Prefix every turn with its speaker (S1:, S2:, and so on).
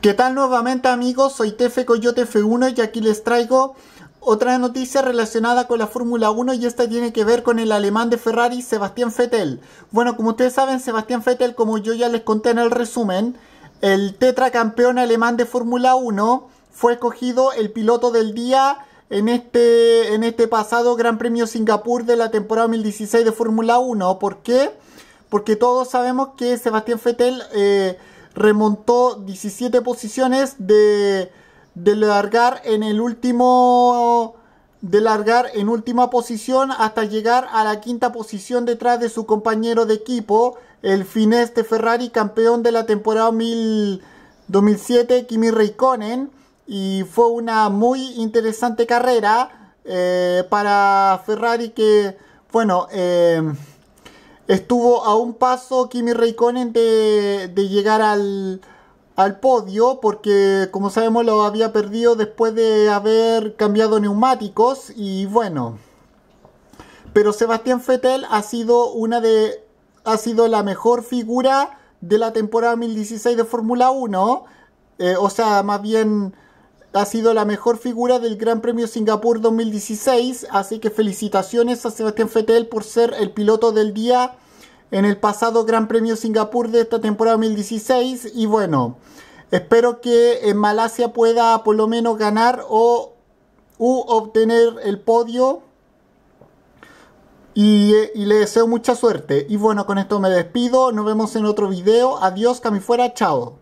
S1: ¿Qué tal nuevamente amigos? Soy Tefe Coyote F1 y aquí les traigo otra noticia relacionada con la Fórmula 1 y esta tiene que ver con el alemán de Ferrari, Sebastián Vettel. Bueno, como ustedes saben, Sebastián Vettel, como yo ya les conté en el resumen, el tetracampeón alemán de Fórmula 1 fue escogido el piloto del día en este, en este pasado Gran Premio Singapur de la temporada 2016 de Fórmula 1. ¿Por qué? Porque todos sabemos que Sebastián Vettel... Eh, remontó 17 posiciones de, de largar en el último de largar en última posición hasta llegar a la quinta posición detrás de su compañero de equipo, el fineste Ferrari, campeón de la temporada 2007, Kimi Raikkonen. Y fue una muy interesante carrera eh, para Ferrari que, bueno, eh, estuvo a un paso Kimi Raikkonen de, de llegar al, podio porque como sabemos lo había perdido después de haber cambiado neumáticos y bueno pero Sebastián Fettel ha sido una de ha sido la mejor figura de la temporada 2016 de Fórmula 1 eh, o sea más bien ha sido la mejor figura del Gran Premio Singapur 2016, así que felicitaciones a Sebastián Fetel por ser el piloto del día en el pasado Gran Premio Singapur de esta temporada 2016 y bueno, espero que en Malasia pueda por lo menos ganar o u obtener el podio y, le deseo mucha suerte y bueno, con esto me despido, nos vemos en otro video, adiós, cami chao.